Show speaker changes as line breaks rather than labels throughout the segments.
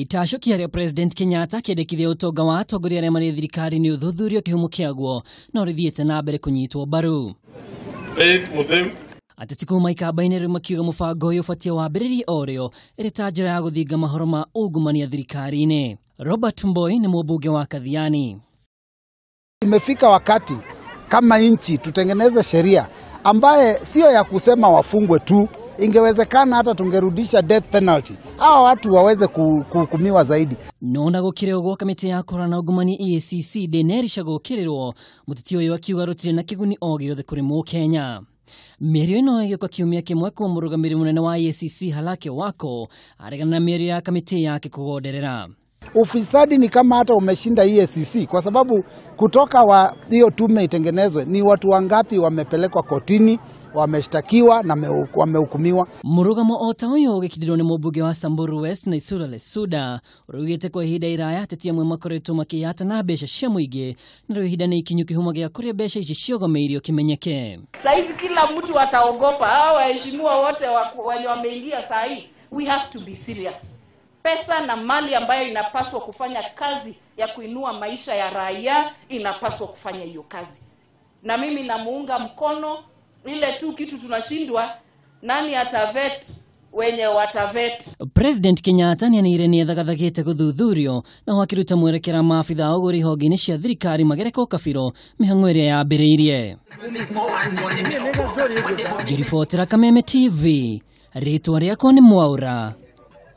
itacũkia a president kenyatta å tonga wa atongoria arĩa marĩ thirikari nĩ ũthuthurio kĩhumo kĩaguo no te na mbere nyitwo mbaru ateti kuma ikamba-inĩ rĩu makiuga mũbango ũyũ ũbatiĩ o orĩo ĩrĩ ta ra ya thinga mahoro ma ungumania thirikari inä robert mboi nĩ mũmbunge wa kathiani
imefika wakati kama nchi tutengeneze sheria ambaye sio ya kusema wafungwe tu ingewezekana hata tungerudisha death penalty
hawa watu waweze kuhukumiwa zaidi nona gukireo gwa kamiti ya korana ugumani EACC ndenerisha gukiriro muteti uyu akiuga rutire na kiguni o giothe kuri mukenya mĩario ĩno ĩgĩũka kiumia kĩmwe kuuma mũrũgamĩrĩri mũnene wa EACC Halake Wako aregana na mĩario ya kamĩtĩ yake kũgonderera
ufisadi ni kama hata umeshinda EACC kwa sababu kutoka wa hiyo tume itengenezwe, ni watu wangapi wamepelekwa kotini wameshtakiwa na wamehukumiwa murugamo ota ta uyu
ni mumbunge wa Samburu West na Isura Lesuda urugite kwa ihinda iraya ateti amwe makoretwo makihata mbeca cia muingi nario ihinda ni ikinyu kihumo gia kuria mbeca ici ciogomeirio menyeke
saizi kila mtu ataogopa a waheshimiwa wote wenye wameingia sahii we have to be serious pesa na mali ambayo inapaswa kufanya kazi ya kuinua maisha ya raia inapaswa kufanya hiyo kazi na mimi namuunga mkono ile tu kitu tunashindwa nani atavet wenye watavet
president kenyatta nĩ anĩire nĩ ethagathaghĩte gũthuthurio nao akĩruta mwerekera maabitha a honge-inĩ cia thirikari magereka kabiro mĩhang'o ĩrĩa yambĩrĩirie ngĩribotera kameme tv rĩtwa rĩakwa nĩ mwaũra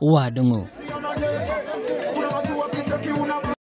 wa ndũng'ũ